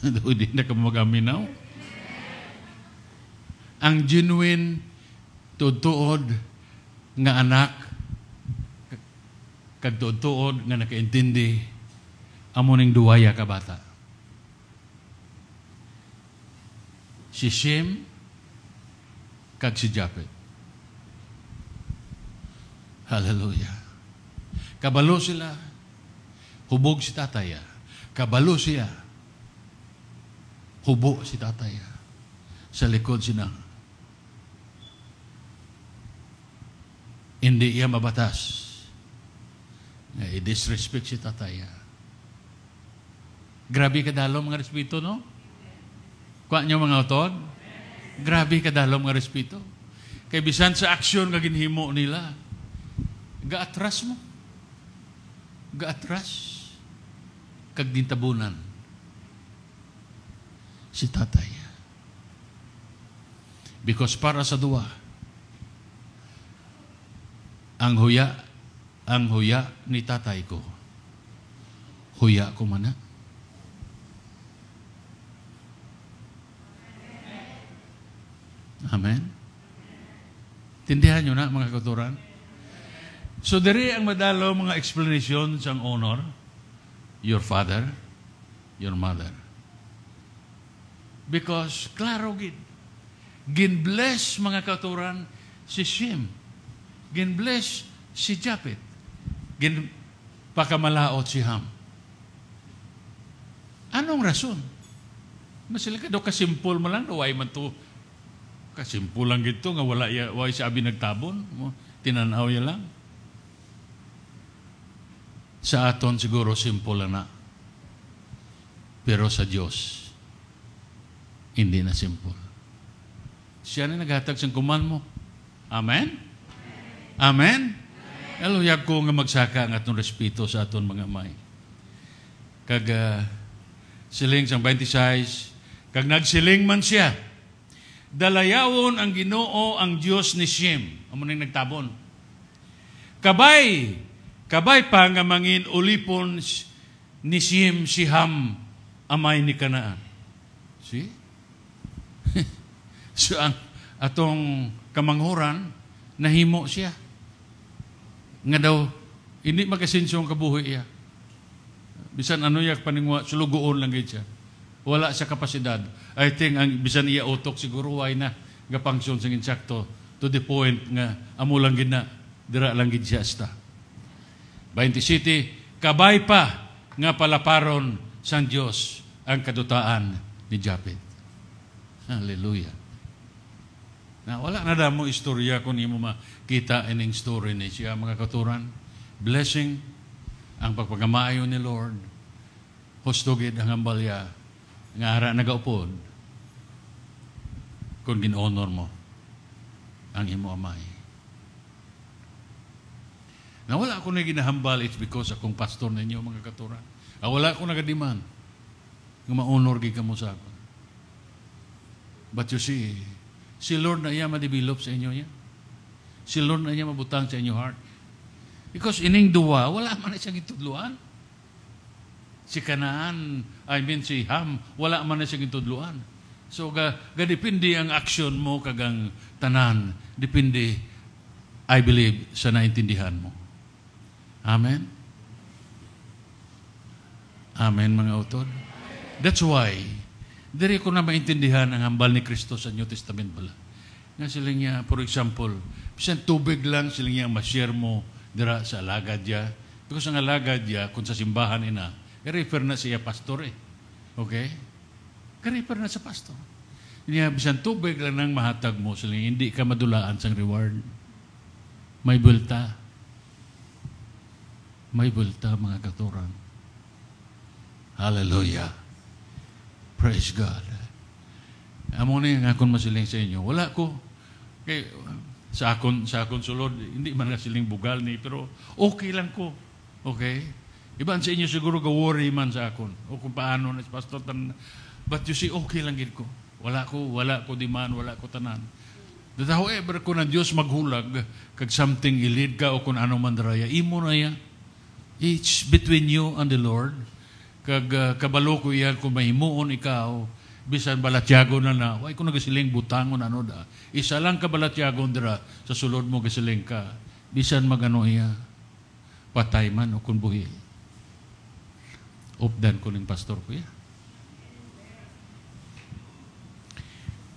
Hindi na ka magaminaw. Ang genuine, tutuod nga anak, kagtutuod nga nakaintindi, amo ning duwaya ka bata. Si Shem, si Katsijape. Hallelujah. Kabalo sila. Hubog si tataya. Ah. Kabalo siya. Hubo si tataya. Ah. Sa likod sina. Hindi iya mabatas. I-disrespect si tataya. Ah. Grabe kadalo mga respeto, no? Kuha niyo mga oton. Grabe kadalom nga respeto. Kay bisan sa aksyon nga ginhimo nila, gaatras mo. Gaatras. Kag dintabunan. Si tatay. Because para sa duwa, ang huya, ang huya ni tatay ko, huya ko manak. Amen? Tindihan nyo na, mga katuran? So, diri ang madalo mga explanation sa honor, your father, your mother. Because, klaro gid, bless mga katuran si Shem, bless si Japet, gin pakamalaot si Ham. Anong rason? Masila ka daw kasimpol mo lang, daw ay man to Kasimpulang gito nga wala ya wala siya abi nagtabon, tinanaw ya lang. Sa aton siguro simple na. Pero sa Dios hindi na simple. Siya na naghatag sa kuman mo. Amen? Amen? Aluya ko nga magsaka ang atong respeto sa aton mga may. Kag uh, siling sang 26, kag nagsiling man siya, Dalayawon ang ginoo ang Dios ni Shem. Amo nang nagtabon. Kabay, kabay pa nga mangin ulipon ni Shem si Ham amay ni kana. Si? so ang atong kamanghuran nahimo siya. Nga daw hindi ang kabuhi iya. Bisan ano yak paningwa sulugoon lang gid siya wala sa kapasidad. I think ang bisan iya utok siguro way na gapangsyon sa insakto to the point nga amo lang gid na dira lang gid siya sta. 20 city kabay pa nga palaparon sang Dios ang kadutaan ni Japet. Hallelujah. Na wala na damo istorya kun imo makita ining story ni siya mga katuran. Blessing ang pagpagamayo ni Lord. Hustugid ang ambalya nga ara nagaupod kung gin-honor mo ang imo amay. Na wala ako na ginahambal, it's because akong pastor ninyo, mga katuran. Ah, wala ako nagadiman nga ma-honor gi kamo sa ako. But you see, si Lord na iya ma-develop sa inyo niya. Si Lord na iya mabutang sa inyo heart. Because ining duwa, wala man na siya gitudluan. Si Kanaan, I mean si Ham, wala man na siya gintudluan. So, ga, ga depende ang action mo kagang tanan. Depende, I believe, sa naintindihan mo. Amen? Amen, mga utod? That's why, dire ko na maintindihan ang hambal ni Kristo sa New Testament bala. Nga sila niya, for example, bisan tubig lang sila niya ma-share mo dira sa alagad niya. Because ang alagad niya, kung sa simbahan ina, ka-refer na siya pastor eh. Okay? Ka-refer na sa pastor. Niya, bisan tubig lang ng mahatag mo, so hindi ka madulaan sang reward. May bulta. May bulta, mga katuran. Hallelujah. Praise God. Amo na nga kun masiling sa inyo. Wala ko. Kay sa akon, sa akon sulod, hindi man na siling bugal ni, pero okay lang ko. Okay? Iban sa inyo siguro ka-worry man sa akon. O kung paano na Pastor Tanan. But you see, okay lang gid ko. Wala ko, wala ko diman, wala ko tanan. That however, kung ang Diyos maghulag, kag something ilid ka o kung ano man daraya, imo na iya. It's between you and the Lord. Kag uh, kabalo ko iya kung mahimuon ikaw, bisan balatyago na na, why ko nagasiling butangon ano da. Isa lang kabalatyago dira, sa sulod mo gasiling ka. Bisan magano iya, patay man o kung buhi. Updan ko ng pastor ko yan.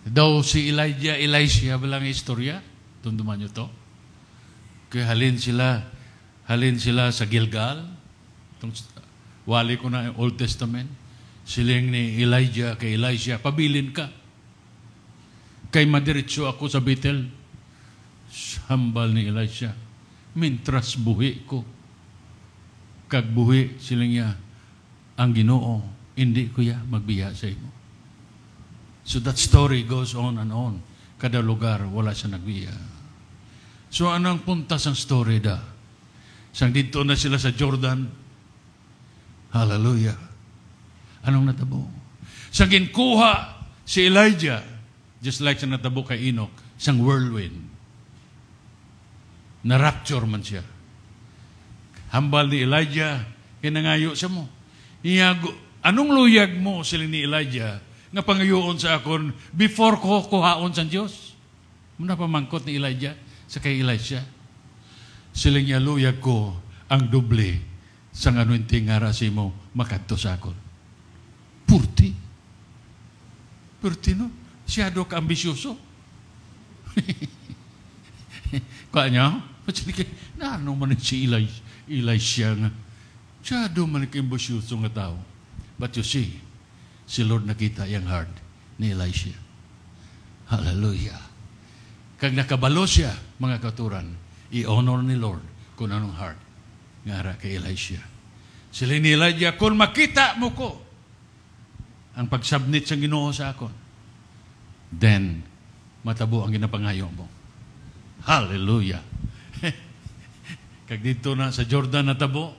Daw si Elijah, Elisha, walang istorya. Tunduman nyo to. Kaya halin sila, halin sila sa Gilgal. Itong, wali ko na Old Testament. Siling ni Elijah kay Elisha, pabilin ka. Kay madiretso ako sa Bethel. Hambal ni Elisha. Mintras buhi ko. Kagbuhi siling niya ang ginoo, hindi ko ya magbiya sa imo. So that story goes on and on. Kada lugar, wala siya nagbiya. So anong punta sa story da? Sang dito na sila sa Jordan. Hallelujah. Anong natabo? Sa ginkuha si Elijah, just like sa natabo kay Enoch, sang whirlwind. Na-rapture man siya. Hambal ni Elijah, kinangayo siya mo. Iya, anong luyag mo sila ni Elijah nga pangayoon sa akon before ko kuhaon sa Dios? Muna pamangkot ni Elijah sa kay Elijah. Sila niya luyag ko ang doble sa nganuinting nga mo makadto sa akon. Purti. Purti no? Siya do ka ambisyoso. Kaya niya, na ano man si Elijah, Elijah nga. Masyado man nag-imbusyoso nga tao. But you see, si Lord nakita yung heart ni Elisha. Hallelujah. Kag nakabalo siya, mga katuran, i-honor ni Lord kung anong heart nga ara kay Elisha. Sila ni Elijah, kung makita mo ko ang pagsubmit sa ginoo sa akon, then matabo ang ginapangayo mo. Hallelujah. Kag dito na sa Jordan natabo,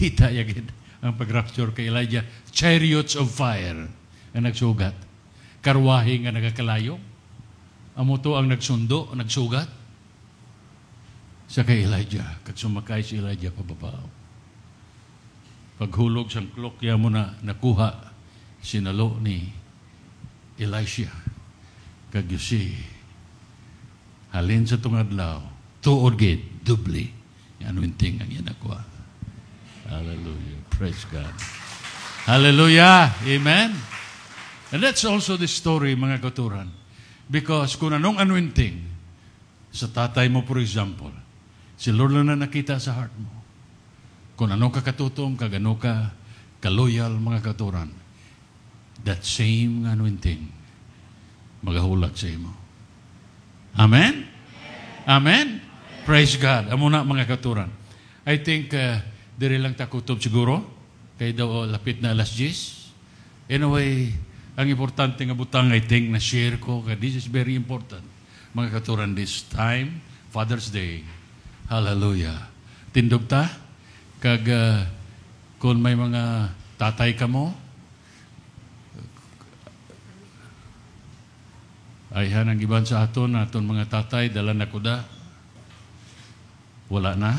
Kita yagid ang pagrapture kay Elijah. Chariots of fire ang nagsugat. Karwahe nga nagakalayo. Amo to ang nagsundo, nagsugat. Sa kay Elijah, kag sumakay si Elijah pababao. Paghulog sa klokya mo na nakuha, sinalo ni Elijah. Kag si halin sa tungadlaw, tuod gid, dubli. Yan winting ang yan nakuha. Hallelujah. Praise God. Hallelujah. Amen. And that's also the story, mga katuran. Because kung anong anointing, sa tatay mo, for example, si Lord na nakita sa heart mo. Kung anong ka katutom, kagano ka, kaloyal, mga katuran, that same anointing, magahulat sa imo. Amen? Amen? Amen? Praise God. Amo na, mga katuran. I think uh, Dire lang ta kutob siguro. Kay daw oh, lapit na alas 10. Anyway, ang importante nga butang I think na share ko this is very important. Mga katuran this time, Father's Day. Hallelujah. Tindog ta kag uh, kung may mga tatay ka mo, Ayhan ang giban sa aton, aton mga tatay, dala na kuda. Wala na.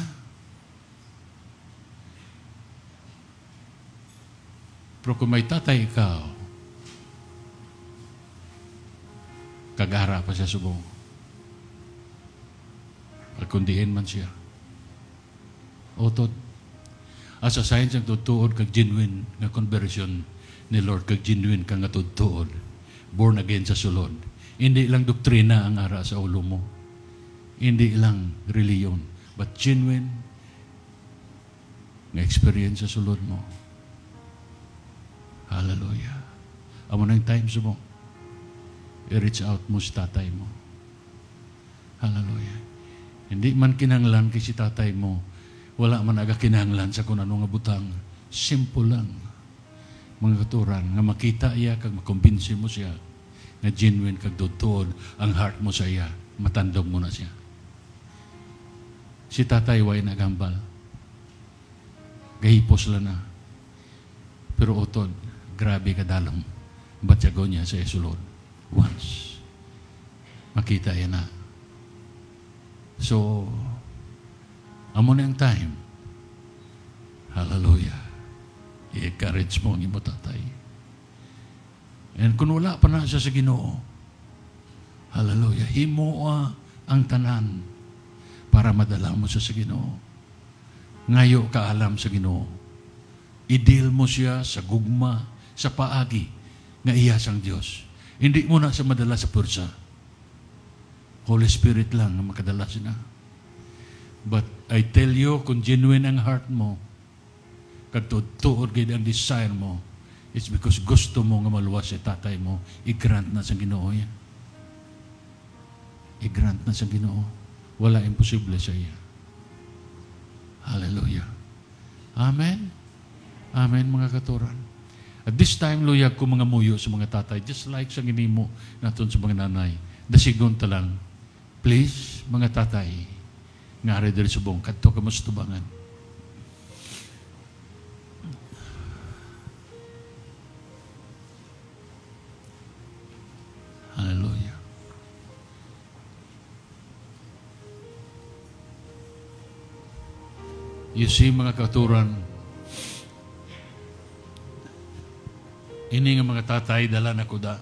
Pero kung may tatay ikaw, kagara pa siya subong. Pagkundihin man siya. Otod. As a science ang tutuod kag genuine nga conversion ni Lord kag genuine kang natudtuod. Born again sa sulod. Hindi lang doktrina ang ara sa ulo mo. Hindi lang reliyon. But genuine nga experience sa sulod mo Hallelujah. Amo ng time mo. I-reach out mo si tatay mo. Hallelujah. Hindi man kinanglan kay si tatay mo. Wala man aga kinanglan sa kung ano nga butang. Simple lang. Mga katuran, nga makita iya, kag makumbinsin mo siya, na genuine kag doon ang heart mo sa iya, matandog mo na siya. Si tatay way nagambal. Gahipos lang na. Pero utod, Grabe ka kadalam. Batyago niya sa Esulod. Once. Makita yan na. So, amo na yung time. Hallelujah. I-encourage mo ang imo tatay. And kung wala pa na siya sa ginoo, hallelujah, himoa ang tanan para madala mo siya sa ginoo. Ngayo ka alam sa ginoo. Idil mo siya sa gugma sa paagi nga iya sang Dios. Hindi mo na sa madala sa pursa. Holy Spirit lang ang makadala sina. But I tell you, kung genuine ang heart mo, kagtuod-tuod gid ang desire mo, it's because gusto mo nga maluwas si tatay mo, i-grant na sa ginoo yan. I-grant na sa ginoo. Wala imposible sa iya. Hallelujah. Amen. Amen mga katuran. At this time, luyag ko mga muyo sa mga tatay, just like sa ginimo naton sa mga nanay. Dasigon lang, please, mga tatay, nga ari diri subong, kadto ka tubangan. Hallelujah. You see, mga katuran, Ini nga mga tatay dala na kuda.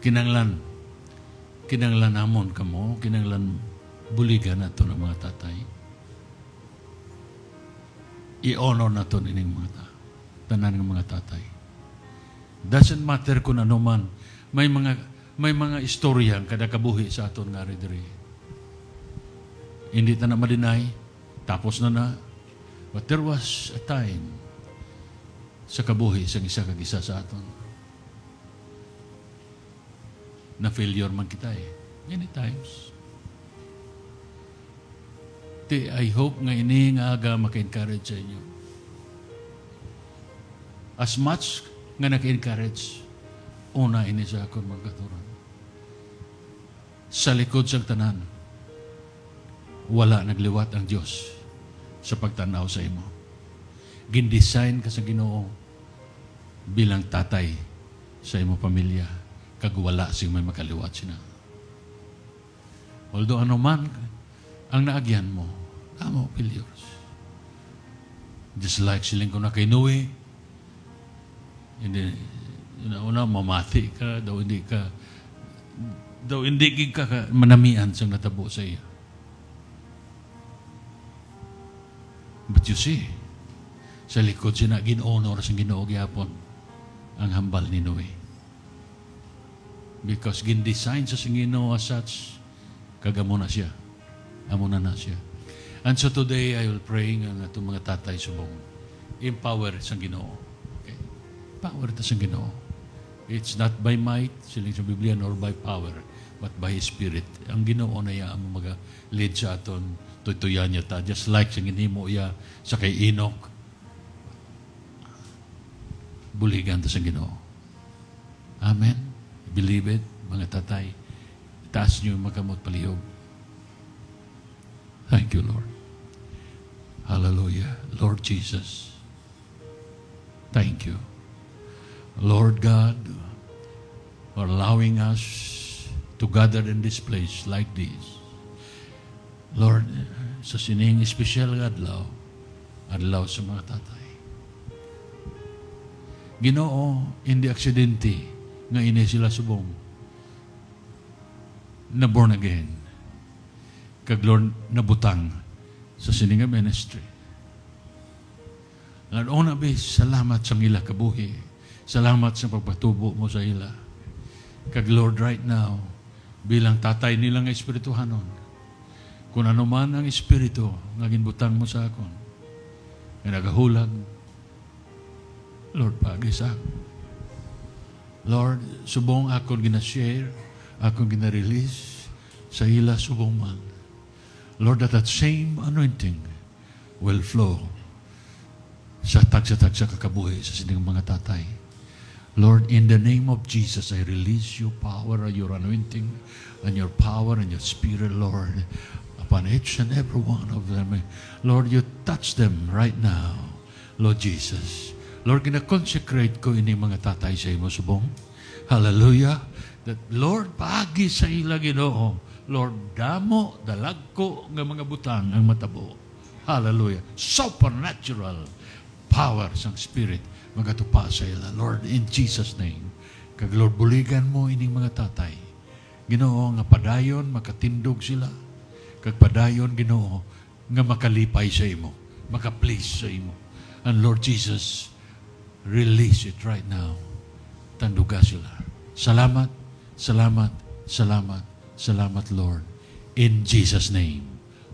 Kinanglan. Kinanglan amon kamo, kinanglan buligan na to ng mga tatay. I-honor na to ining mga ta tanan ng mga tatay. Doesn't matter kung ano man. May mga may mga istorya ang kada kabuhi sa aton nga diri. Hindi ta na madinay tapos na na. But there was a time sa kabuhi sa isa kag sa aton. Na failure man kita eh. Many times. Ti, I hope nga ini nga aga maka-encourage sa inyo. As much nga naka-encourage, una ini sa akong magkaturan. Sa likod sa tanan, wala nagliwat ang Diyos sa pagtanaw sa imo. Gindesign ka sa Ginoo bilang tatay sa imo pamilya kag wala sing may makaliwat sina. Although ano man ang naagyan mo, amo failures. Just like siling ko na kay Noe, hindi, una-una mamati ka, daw hindi ka, daw hindi ka, ka manamian sa natabo sa iyo But you see, sa likod sina ginonor sa Ginoo gyapon ang hambal ni Noe. Because gin-design sa Ginoo as such, kagamo na siya. Amo na na siya. And so today, I will pray nga itong mga tatay subong. Empower sa Ginoo. Okay? Power ta sa Ginoo. It's not by might, siling sa Biblia, nor by power, but by His Spirit. Ang Ginoo na iya ang mga lead sa aton tutuyan niya ta. Just like sing inimo iya sa kay Enoch. Buligan ta sa Ginoo. Amen. Believe it, mga tatay. Taas niyo makamot palihog. Thank you, Lord. Hallelujah. Lord Jesus. Thank you. Lord God, for allowing us to gather in this place like this. Lord, sa sining espesyal nga adlaw, adlaw sa mga tatay. Ginoo, hindi aksidente nga ini sila subong na born again kag Lord nabutang sa sininga ministry. Lord, una be, salamat sa ila kabuhi. Salamat sa pagpatubo mo sa ila. Kag Lord, right now, bilang tatay nilang espirituhanon, kung ano man ang Espiritu nga ginbutang mo sa akon, nga nagahulag, Lord, pagisak. Lord, subong akong gina-share, akong gina-release sa ila subong man. Lord, that that same anointing will flow sa tagsatag sa kakabuhi sa sining mga tatay. Lord, in the name of Jesus, I release your power, your anointing, and your power and your spirit, Lord, upon each and every one of them. Lord, you touch them right now. Lord Jesus. Lord, gina ko ini mga tatay sa imo subong. Hallelujah. That Lord, paagi sa ila Ginoo. Lord, damo dalag ko nga mga butang ang matabo. Hallelujah. Supernatural power sang Spirit magatupa sa ila. Lord, in Jesus' name. Kag Lord, buligan mo ining mga tatay. Ginoo nga padayon, makatindog sila Kag Ginoo nga makalipay sa imo, maka-please sa imo. And Lord Jesus, release it right now. Tanduga sila. Salamat, salamat, salamat, salamat Lord. In Jesus' name.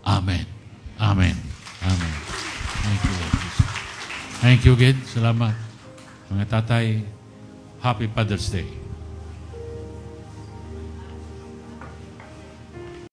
Amen. Amen. Amen. Thank you, Lord Jesus. Thank you again. Salamat. Mga tatay, Happy Father's Day.